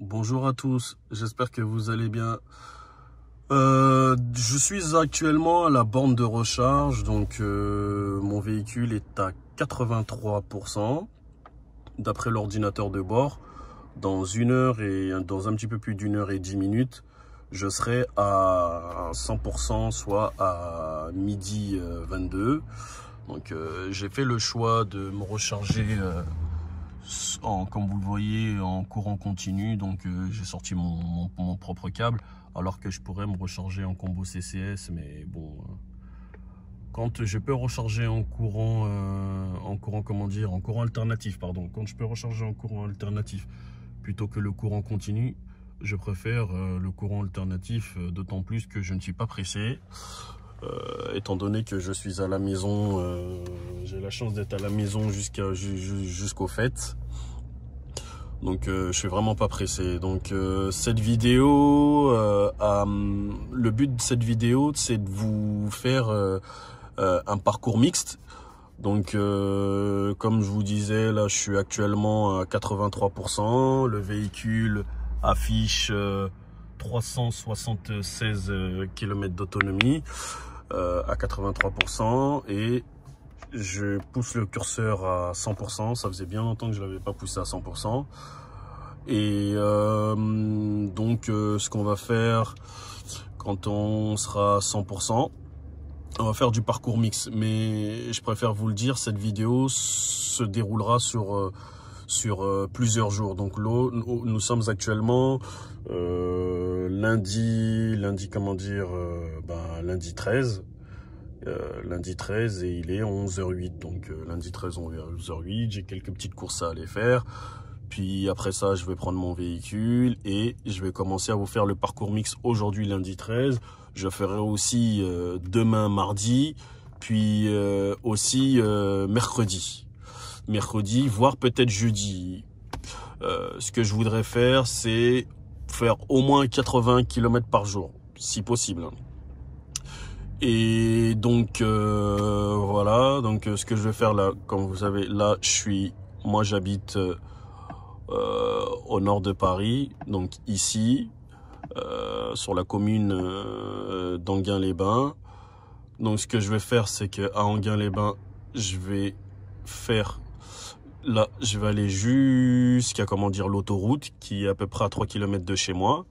Bonjour à tous, j'espère que vous allez bien. Euh, je suis actuellement à la borne de recharge, donc euh, mon véhicule est à 83% d'après l'ordinateur de bord. Dans une heure et dans un petit peu plus d'une heure et dix minutes, je serai à 100%, soit à midi 22. Euh, donc j'ai fait le choix de me recharger comme vous le voyez, en courant continu. Donc euh, j'ai sorti mon, propre câble, alors que je pourrais me recharger en combo CCS. Mais bon, euh, quand je peux recharger en courant, euh, en courant comment dire, en courant alternatif, pardon. Quand je peux recharger en courant alternatif plutôt que le courant continu, je préfère le courant alternatif, d'autant plus que je ne suis pas pressé. Euh, étant donné que je suis à la maison, euh, j'ai la chance d'être à la maison jusqu'à jusqu'aux fêtes. Donc euh, je suis vraiment pas pressé. Donc cette vidéo, le but de cette vidéo, c'est de vous faire un parcours mixte. Donc comme je vous disais, là je suis actuellement à 83%. Le véhicule affiche 376 km d'autonomie. Euh, à 83% et je pousse le curseur à 100%. Ça faisait bien longtemps que je l'avais pas poussé à 100%. Et euh, donc euh, ce qu'on va faire quand on sera à 100%, on va faire du parcours mix. Mais je préfère vous le dire, cette vidéo se déroulera sur sur plusieurs jours. Donc nous sommes actuellement lundi, lundi comment dire, euh, ben, lundi 13. Euh, lundi 13 et il est 11h08. Donc euh, lundi 13, 11h08, j'ai quelques petites courses à aller faire. Puis après ça, je vais prendre mon véhicule et je vais commencer à vous faire le parcours mix aujourd'hui lundi 13. Je ferai aussi demain mardi, puis aussi mercredi. Mercredi, voire peut-être jeudi. ce que je voudrais faire, c'est faire au moins 80 km par jour, si possible. Et donc euh, voilà, donc euh, ce que je vais faire là, comme vous savez, là je suis, moi j'habite euh, au nord de Paris, donc ici, sur la commune d'Anguin-les-Bains. Donc ce que je vais faire, c'est que à Anguin-les-Bains, je vais faire là, je vais aller jusqu'à, comment dire, l'autoroute qui est à peu près à 3 km de chez moi.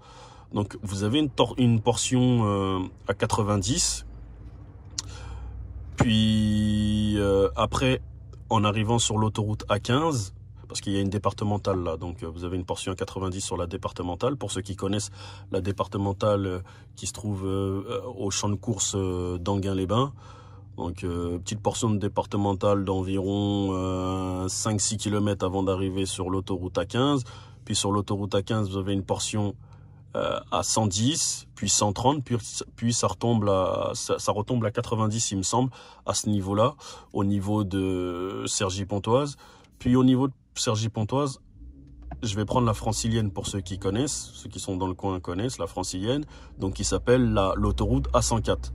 Donc, vous avez une, portion euh, à 90. Puis, euh, après, en arrivant sur l'autoroute A15, parce qu'il y a une départementale là, donc euh, vous avez une portion à 90 sur la départementale. Pour ceux qui connaissent la départementale qui se trouve au champ de course d'Anguin-les-Bains, donc euh, petite portion de départementale d'environ 5-6 euh, km avant d'arriver sur l'autoroute A15. Puis sur l'autoroute A15, vous avez une portion euh, à 110, puis 130, puis, ça, retombe à, retombe à 90, il me semble, à ce niveau-là, au niveau de Sergy Pontoise. Puis au niveau de Sergy Pontoise, je vais prendre la francilienne pour ceux qui connaissent, ceux qui sont dans le coin connaissent la francilienne, donc qui s'appelle l'autoroute A104.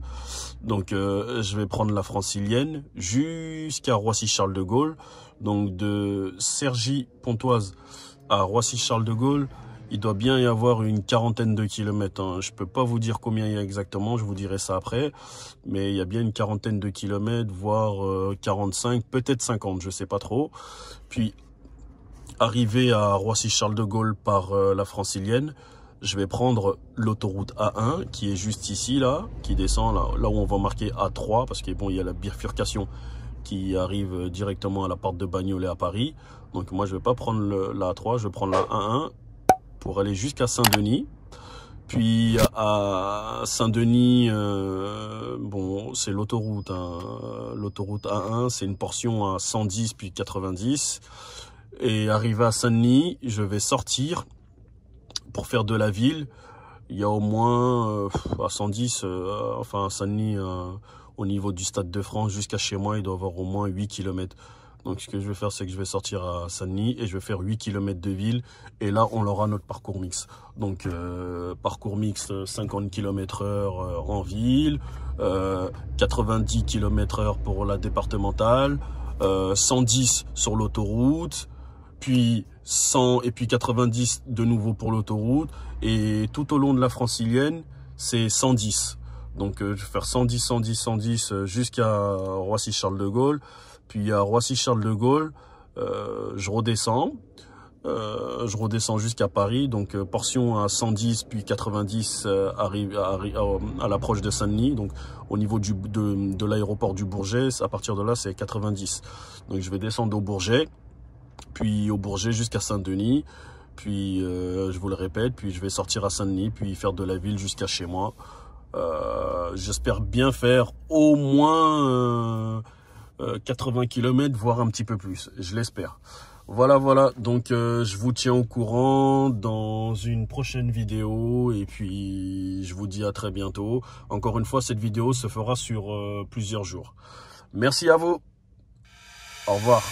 Donc euh, je vais prendre la francilienne jusqu'à Roissy-Charles de Gaulle. Donc de Cergy-Pontoise à Roissy-Charles de Gaulle, il doit bien y avoir une quarantaine de kilomètres. Je hein. Je peux pas vous dire combien il y a exactement, je vous dirai ça après. Mais il y a bien une quarantaine de kilomètres, voire 45, euh, peut-être 50, je sais pas trop. Puis arrivé à Roissy-Charles de Gaulle par euh, la francilienne, je vais prendre l'autoroute A1 qui est juste ici là, qui descend là, où on va marquer A3 parce qu'il bon il y a la bifurcation qui arrive directement à la porte de Bagnolet à Paris. Donc moi je vais pas prendre la A3, je vais prendre la A1 pour aller jusqu'à Saint-Denis. Puis à Saint-Denis, euh, bon, c'est l'autoroute. Hein. L'autoroute A1, c'est une portion à 110 puis 90. Et arrivé à Saint-Denis, je vais sortir pour faire de la ville. Il y a au moins euh, à 110, euh, enfin Saint-Denis, euh, au niveau du Stade de France jusqu'à chez moi, il doit y avoir au moins 8 km. Donc ce que je vais faire, c'est que je vais sortir à Saint-Denis et je vais faire 8 km de ville. Et là, on aura notre parcours mix. Donc parcours mix 50 km heure en ville, 90 km heure pour la départementale, 110 sur l'autoroute, puis 100 et puis 90 de nouveau pour l'autoroute. Et tout au long de la francilienne, c'est 110. Donc euh, je vais faire 110, 110, 110 jusqu'à Roissy-Charles de Gaulle. Puis à Roissy-Charles de Gaulle, euh, je redescends. Euh, je redescends jusqu'à Paris, donc portion à 110 puis 90 arrive, à, l'approche de Saint-Denis. Donc au niveau du, de, de l'aéroport du Bourget, à partir de là c'est 90. Donc je vais descendre au Bourget puis au Bourget jusqu'à Saint-Denis. Puis, euh, je vous le répète, puis je vais sortir à Saint-Denis, puis faire de la ville jusqu'à chez moi. Euh, j'espère bien faire au moins 80 euh, km, voire un petit peu plus. Je l'espère. Voilà, voilà. Donc, je vous tiens au courant dans une prochaine vidéo. Et puis, je vous dis à très bientôt. Encore une fois, cette vidéo se fera sur plusieurs jours. Merci à vous. Au revoir.